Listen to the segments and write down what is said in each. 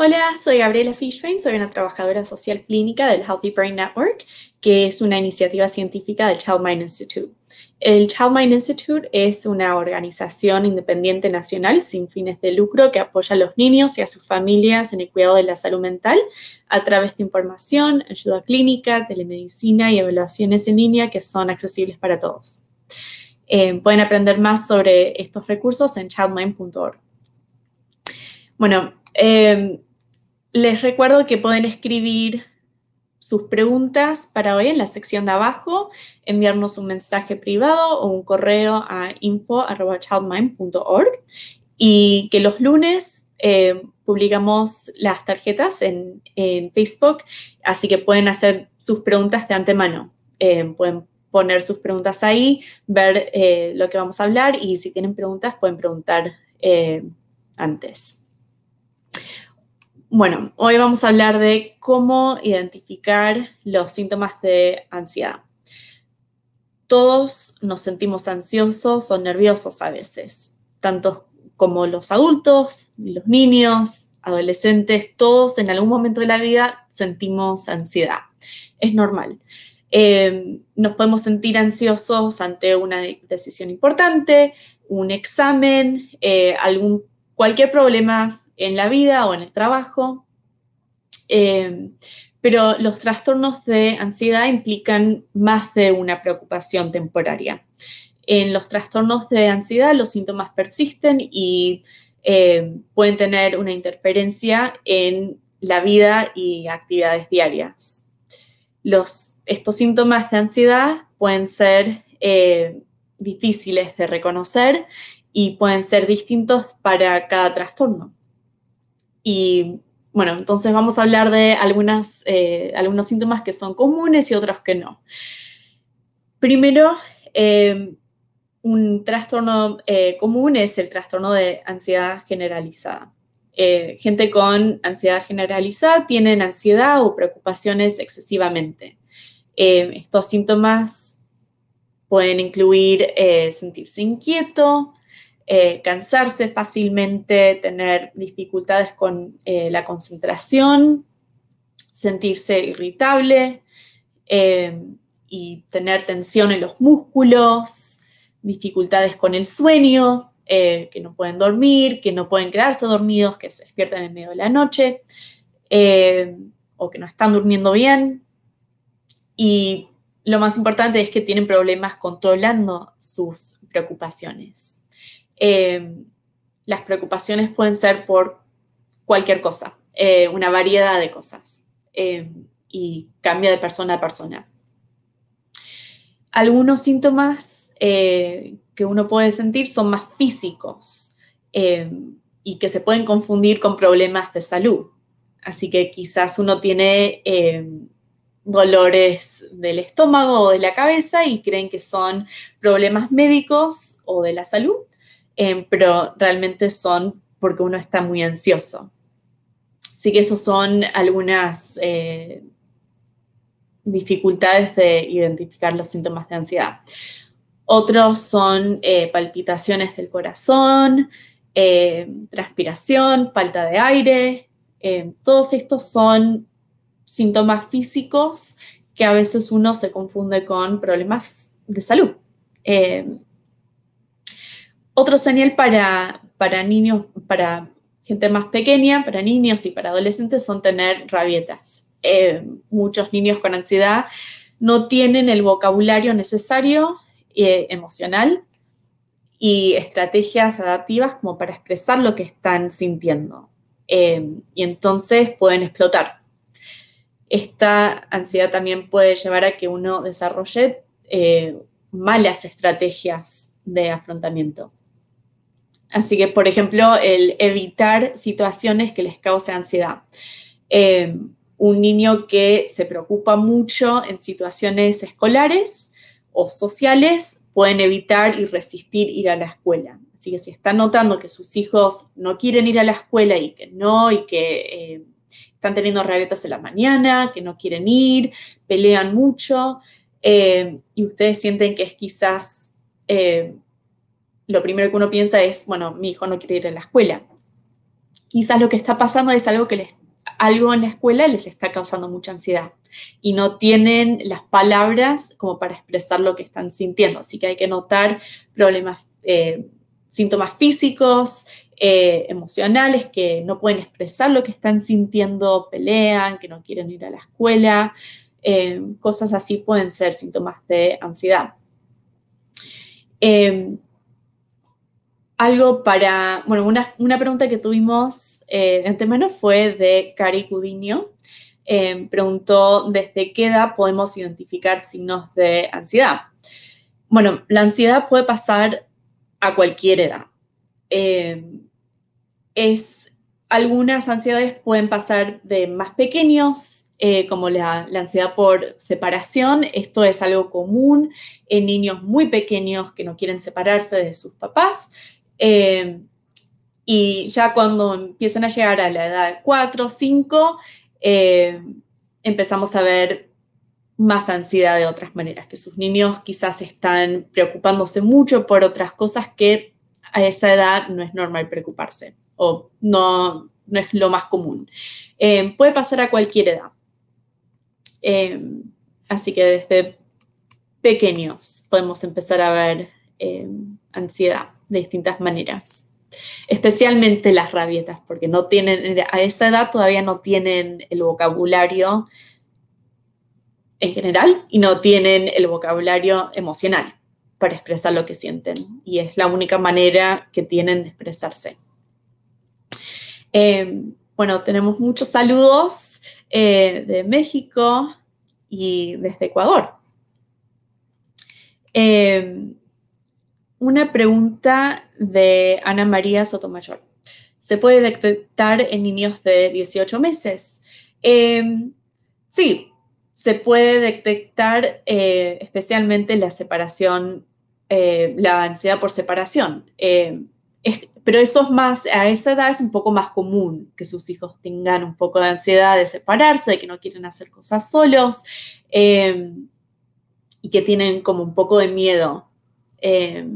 Hola, soy Gabriela Fishbane, soy una trabajadora social clínica del Healthy Brain Network, que es una iniciativa científica del Child Mind Institute. El Child Mind Institute es una organización independiente nacional sin fines de lucro que apoya a los niños y a sus familias en el cuidado de la salud mental a través de información, ayuda clínica, telemedicina y evaluaciones en línea que son accesibles para todos. Eh, pueden aprender más sobre estos recursos en childmind.org. Bueno, eh, les recuerdo que pueden escribir sus preguntas para hoy en la sección de abajo, enviarnos un mensaje privado o un correo a info.childmind.org y que los lunes eh, publicamos las tarjetas en, Facebook, así que pueden hacer sus preguntas de antemano. Eh, pueden poner sus preguntas ahí, ver eh, lo que vamos a hablar y si tienen preguntas pueden preguntar antes. Bueno, hoy vamos a hablar de cómo identificar los síntomas de ansiedad. Todos nos sentimos ansiosos o nerviosos a veces, tanto como los adultos, los niños, adolescentes, todos en algún momento de la vida sentimos ansiedad. Es normal. Em, nos podemos sentir ansiosos ante una decisión importante, un examen, eh, algún, cualquier problema en la vida o en el trabajo. Eh, pero los trastornos de ansiedad implican más de una preocupación temporaria. En los trastornos de ansiedad los síntomas persisten y eh, pueden tener una interferencia en la vida y actividades diarias. estos síntomas de ansiedad pueden ser eh, difíciles de reconocer y pueden ser distintos para cada trastorno. Y bueno, entonces vamos a hablar de algunas, eh, algunos síntomas que son comunes y otros que no. Primero, eh, un trastorno eh, común es el trastorno de ansiedad generalizada. gente con ansiedad generalizada tienen ansiedad o preocupaciones excesivamente. estos síntomas pueden incluir sentirse inquieto, eh, cansarse fácilmente, tener dificultades con eh, la concentración, sentirse irritable eh, y tener tensión en los músculos, dificultades con el sueño, que no pueden dormir, que no pueden quedarse dormidos, que se despiertan en medio de la noche o que no están durmiendo bien. Y lo más importante es que tienen problemas controlando sus preocupaciones. Em, las preocupaciones pueden ser por cualquier cosa, eh, una variedad de cosas em, y cambia de persona a persona. Algunos síntomas eh, que uno puede sentir son más físicos em, y que se pueden confundir con problemas de salud. Así que quizás uno tiene dolores del estómago o de la cabeza y creen que son problemas médicos o de la salud Em, pero realmente son porque uno está muy ansioso. Así que esos son algunas eh, dificultades de identificar los síntomas de ansiedad. Otros son eh, palpitaciones del corazón, eh, transpiración, falta de aire. Em, todos estos son síntomas físicos que a veces uno se confunde con problemas de salud. Em, otro señal para, niños, para gente más pequeña, para niños y para adolescentes son tener rabietas. Eh, muchos niños con ansiedad no tienen el vocabulario necesario eh, emocional y estrategias adaptivas como para expresar lo que están sintiendo. Eh, y entonces pueden explotar. Esta ansiedad también puede llevar a que uno desarrolle malas estrategias de afrontamiento. Así que, por ejemplo, el evitar situaciones que les cause ansiedad. Em, un niño que se preocupa mucho en situaciones escolares o sociales pueden evitar y resistir ir a la escuela. Así que si están notando que sus hijos no quieren ir a la escuela y que no, y que em, están teniendo rabietas en la mañana, que no quieren ir, pelean mucho, em, y ustedes sienten que es quizás lo primero que uno piensa es, bueno, mi hijo no quiere ir a la escuela. Quizás lo que está pasando es algo que les, algo en la escuela les está causando mucha ansiedad y no tienen las palabras como para expresar lo que están sintiendo. Así que hay que notar problemas, eh, síntomas físicos, eh, emocionales, que no pueden expresar lo que están sintiendo, pelean, que no quieren ir a la escuela, eh, cosas así pueden ser síntomas de ansiedad algo para, bueno, una, pregunta que tuvimos eh, en fue de Cari Cudinio. Em, preguntó desde qué edad podemos identificar signos de ansiedad. Bueno, la ansiedad puede pasar a cualquier edad. Em, algunas ansiedades pueden pasar de más pequeños, eh, como la, ansiedad por separación. Esto es algo común en niños muy pequeños que no quieren separarse de sus papás. Eh, y ya cuando empiezan a llegar a la edad 4, 5, eh, empezamos a ver más ansiedad de otras maneras, que sus niños quizás están preocupándose mucho por otras cosas que a esa edad no es normal preocuparse o no, no es lo más común. Eh, puede pasar a cualquier edad. así que desde pequeños podemos empezar a ver ansiedad de distintas maneras. Especialmente las rabietas, porque no tienen, a esa edad todavía no tienen el vocabulario en general y no tienen el vocabulario emocional para expresar lo que sienten. Y es la única manera que tienen de expresarse. Em, bueno, tenemos muchos saludos eh, de México y desde Ecuador. Em, una pregunta de Ana María Sotomayor. ¿Se puede detectar en niños de 18 meses? Em, sí, se puede detectar eh, especialmente la separación, eh, la ansiedad por separación. Em, pero eso es más, a esa edad es un poco más común que sus hijos tengan un poco de ansiedad de separarse, de que no quieren hacer cosas solos em, y que tienen como un poco de miedo eh,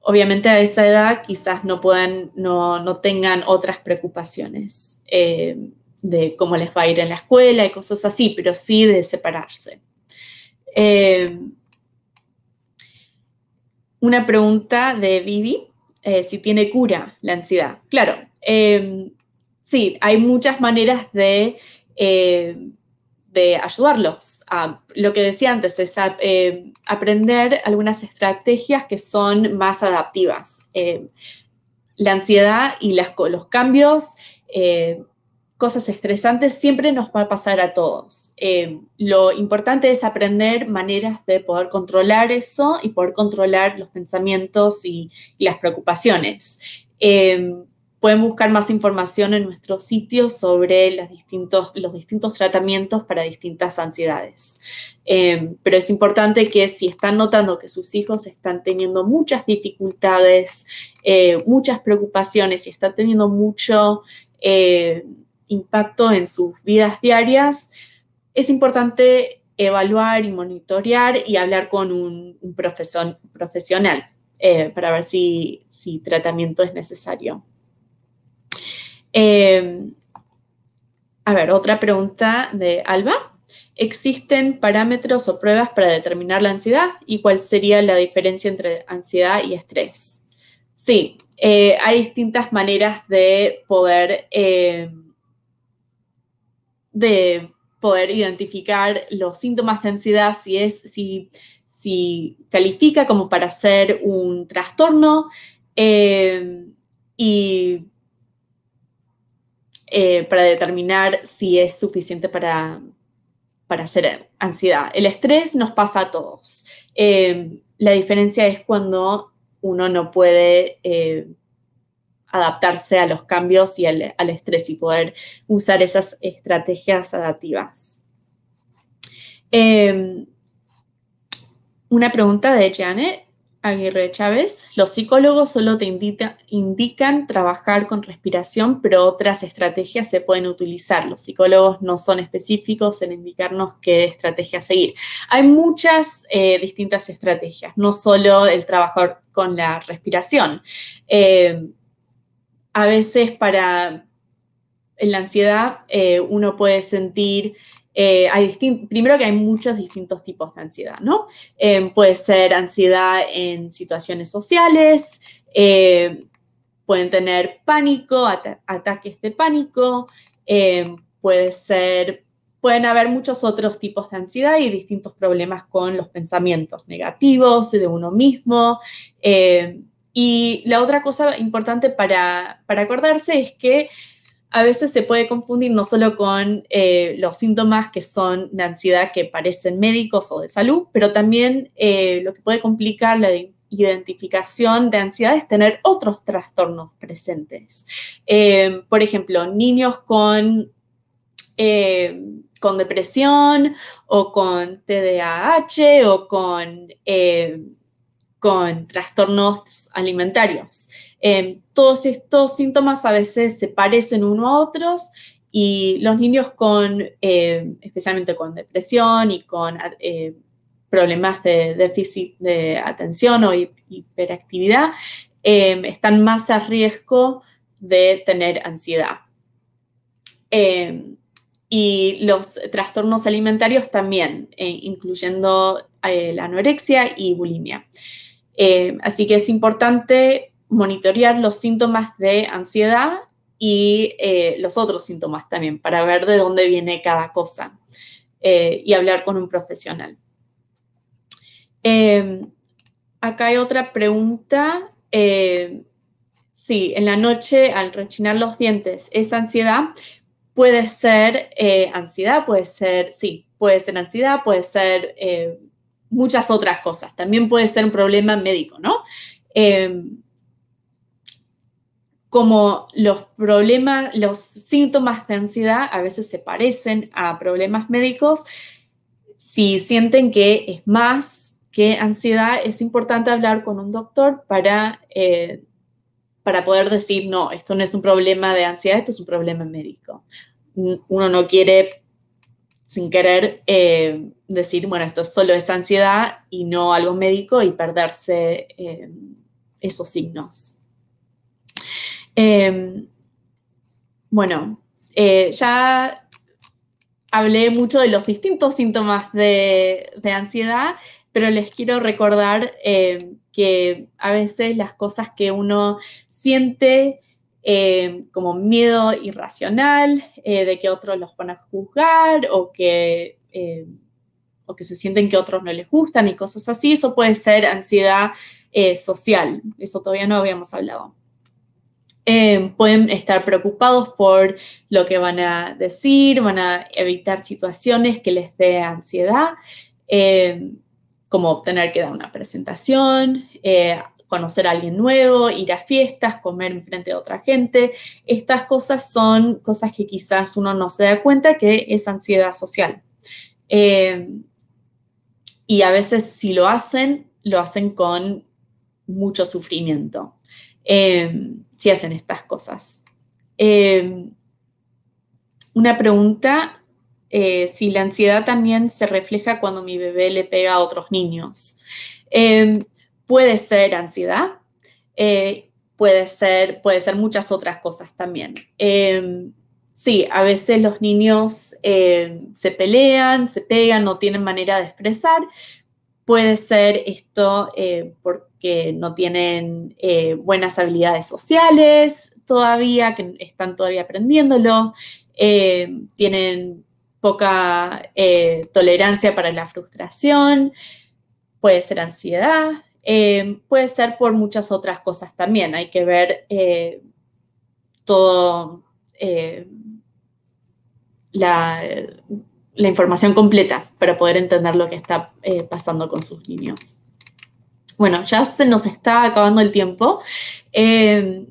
obviamente a esa edad quizás no puedan, no, tengan otras preocupaciones eh, de cómo les va a ir en la escuela y cosas así, pero sí de separarse. Eh, una pregunta de Vivi, si tiene cura la ansiedad. Claro, sí, hay muchas maneras de de ayudarlos a ah, lo que decía antes, es ah, eh, aprender algunas estrategias que son más adaptivas. Eh, la ansiedad y las, los cambios, eh, cosas estresantes, siempre nos va a pasar a todos. lo importante es aprender maneras de poder controlar eso y poder controlar los pensamientos y las preocupaciones. Pueden buscar más información en nuestro sitio sobre los distintos tratamientos para distintas ansiedades. Em, pero es importante que si están notando que sus hijos están teniendo muchas dificultades, eh, muchas preocupaciones y están teniendo mucho eh, impacto en sus vidas diarias, es importante evaluar y monitorear y hablar con un, profesional eh, para ver si tratamiento es necesario. Em, a ver, otra pregunta de Alba. ¿Existen parámetros o pruebas para determinar la ansiedad? ¿Y cuál sería la diferencia entre ansiedad y estrés? Sí, eh, hay distintas maneras de poder, em, de poder identificar los síntomas de ansiedad, si es, si, si califica como para ser un trastorno. Em, y eh, para determinar si es suficiente para, hacer ansiedad. El estrés nos pasa a todos. Eh, la diferencia es cuando uno no puede eh, adaptarse a los cambios y al, estrés y poder usar esas estrategias adaptivas. una pregunta de Janet Aguirre Chávez, los psicólogos solo te indican trabajar con respiración, pero otras estrategias se pueden utilizar. Los psicólogos no son específicos en indicarnos qué estrategia seguir. Hay muchas eh, distintas estrategias, no solo el trabajar con la respiración. Eh, a veces para en la ansiedad eh, uno puede sentir eh, primero que hay muchos distintos tipos de ansiedad, ¿no? Eh, puede ser ansiedad en situaciones sociales, eh, pueden tener pánico, ataques de pánico, puede ser, pueden haber muchos otros tipos de ansiedad y distintos problemas con los pensamientos negativos de uno mismo. y la otra cosa importante para, para acordarse es que a veces se puede confundir no solo con eh, los síntomas que son de ansiedad que parecen médicos o de salud, pero también eh, lo que puede complicar la identificación de ansiedad es tener otros trastornos presentes. Eh, por ejemplo, niños con, con depresión o con TDAH o con con trastornos alimentarios. Em, todos estos síntomas a veces se parecen uno a otros y los niños con, em, especialmente con depresión y con em, problemas de déficit de atención o hiperactividad, están más a riesgo de tener ansiedad. y los trastornos alimentarios también, eh, incluyendo eh, la anorexia y bulimia. Eh, así que es importante monitorear los síntomas de ansiedad y eh, los otros síntomas también para ver de dónde viene cada cosa eh, y hablar con un profesional. Em, acá hay otra pregunta. sí, en la noche al rechinar los dientes, ¿es ansiedad? Puede ser ansiedad, puede ser, sí, puede ser ansiedad, puede ser muchas otras cosas. También puede ser un problema médico, ¿no? Em, como los problemas, los síntomas de ansiedad a veces se parecen a problemas médicos, si sienten que es más que ansiedad, es importante hablar con un doctor para, eh, para poder decir, no, esto no es un problema de ansiedad, esto es un problema médico. Uno no quiere sin querer eh, decir, bueno, esto solo es ansiedad y no algo médico y perderse eh, esos signos. Em, bueno, eh, ya hablé mucho de los distintos síntomas de, de ansiedad, pero les quiero recordar que a veces las cosas que uno siente eh, como miedo irracional eh, de que otros los van a juzgar o que, eh, o que se sienten que otros no les gustan y cosas así. Eso puede ser ansiedad social, eso todavía no habíamos hablado. pueden estar preocupados por lo que van a decir, van a evitar situaciones que les dé ansiedad, como tener que dar una presentación, conocer a alguien nuevo, ir a fiestas, comer frente de otra gente. Estas cosas son cosas que quizás uno no se da cuenta que es ansiedad social. Eh, y a veces si lo hacen, lo hacen con mucho sufrimiento, eh, si hacen estas cosas. Eh, una pregunta, si la ansiedad también se refleja cuando mi bebé le pega a otros niños. Puede ser ansiedad, eh, puede, ser, puede ser muchas otras cosas también. Eh, sí, a veces los niños eh, se pelean, se pegan, no tienen manera de expresar. Puede ser esto porque no tienen buenas habilidades sociales todavía, que están todavía aprendiéndolo, tienen poca tolerancia para la frustración, puede ser ansiedad, Em, puede ser por muchas otras cosas también. Hay que ver toda eh, todo eh, la, la, información completa para poder entender lo que está eh, pasando con sus niños. Bueno, ya se nos está acabando el tiempo. Em,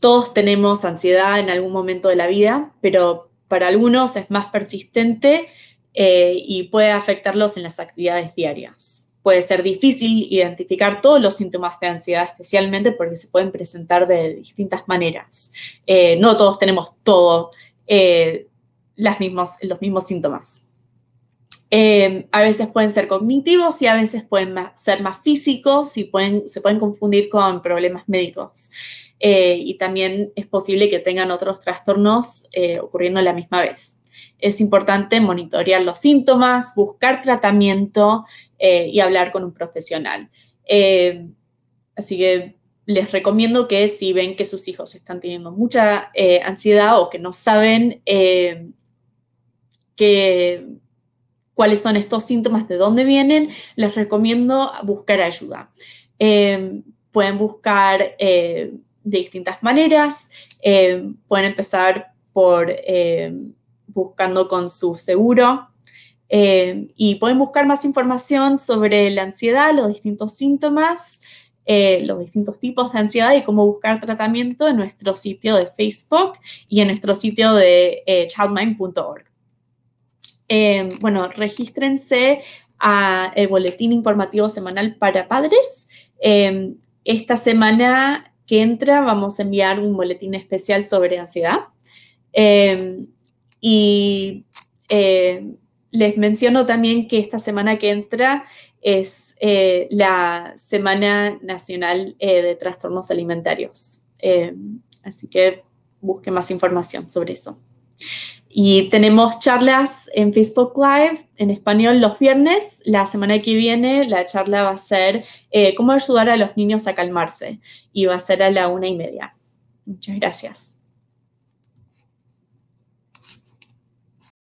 todos tenemos ansiedad en algún momento de la vida, pero para algunos es más persistente y puede afectarlos en las actividades diarias puede ser difícil identificar todos los síntomas de ansiedad, especialmente porque se pueden presentar de distintas maneras. Eh, no todos tenemos todos eh, los mismos síntomas. Eh, a veces pueden ser cognitivos y a veces pueden ser más físicos y pueden, se pueden confundir con problemas médicos. y también es posible que tengan otros trastornos ocurriendo a la misma vez. Es importante monitorear los síntomas, buscar tratamiento eh, y hablar con un profesional. Eh, así que les recomiendo que si ven que sus hijos están teniendo mucha eh, ansiedad o que no saben cuáles son estos síntomas, de dónde vienen, les recomiendo buscar ayuda. pueden buscar de distintas maneras, pueden empezar por buscando con su seguro. Eh, y pueden buscar más información sobre la ansiedad, los distintos síntomas, eh, los distintos tipos de ansiedad y cómo buscar tratamiento en nuestro sitio de Facebook y en nuestro sitio de eh, childmind.org. bueno, regístrense a el boletín informativo semanal para padres. esta semana que entra vamos a enviar un boletín especial sobre ansiedad. Y eh, les menciono también que esta semana que entra es eh, la Semana Nacional eh, de Trastornos Alimentarios. así que busquen más información sobre eso. Y tenemos charlas en Facebook Live en español los viernes. La semana que viene la charla va a ser cómo ayudar a los niños a calmarse y va a ser a la una y media. Muchas gracias.